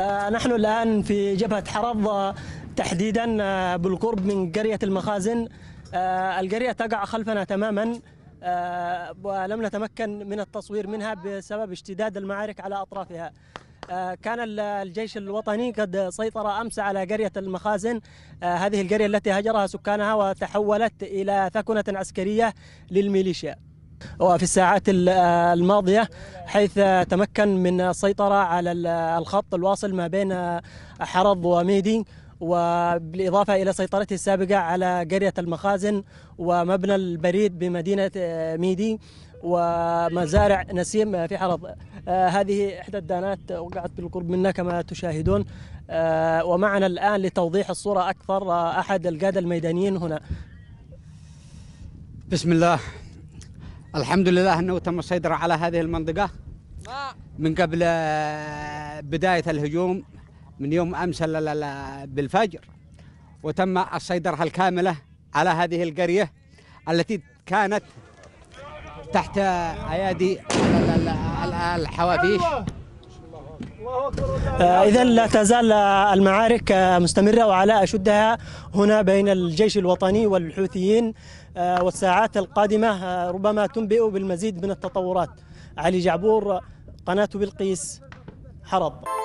آه، نحن الآن في جبهة حرب تحديدا آه، بالقرب من قرية المخازن آه، القرية تقع خلفنا تماما ولم نتمكن من التصوير منها بسبب اشتداد المعارك على أطرافها كان الجيش الوطني قد سيطر امس على قريه المخازن هذه القريه التي هجرها سكانها وتحولت الى ثكنه عسكريه للميليشيا وفي الساعات الماضية حيث تمكن من السيطرة على الخط الواصل ما بين حرض وميدي وبالإضافة إلى سيطرته السابقة على قرية المخازن ومبنى البريد بمدينة آه، ميدي ومزارع نسيم في حرض آه، هذه إحدى الدانات وقعت بالقرب منا كما تشاهدون آه، ومعنا الآن لتوضيح الصورة أكثر أحد القادة الميدانيين هنا بسم الله الحمد لله أنه تم السيطرة على هذه المنطقة من قبل آه، بداية الهجوم من يوم أمس بالفجر وتم السيطرة الكاملة على هذه القرية التي كانت تحت آه، أيادي الحوافيش آه، إذا لا تزال المعارك آه، مستمرة وعلى أشدها هنا بين الجيش الوطني والحوثيين آه، والساعات القادمة ربما تنبئ بالمزيد من التطورات علي جعبور قناة بلقيس حرب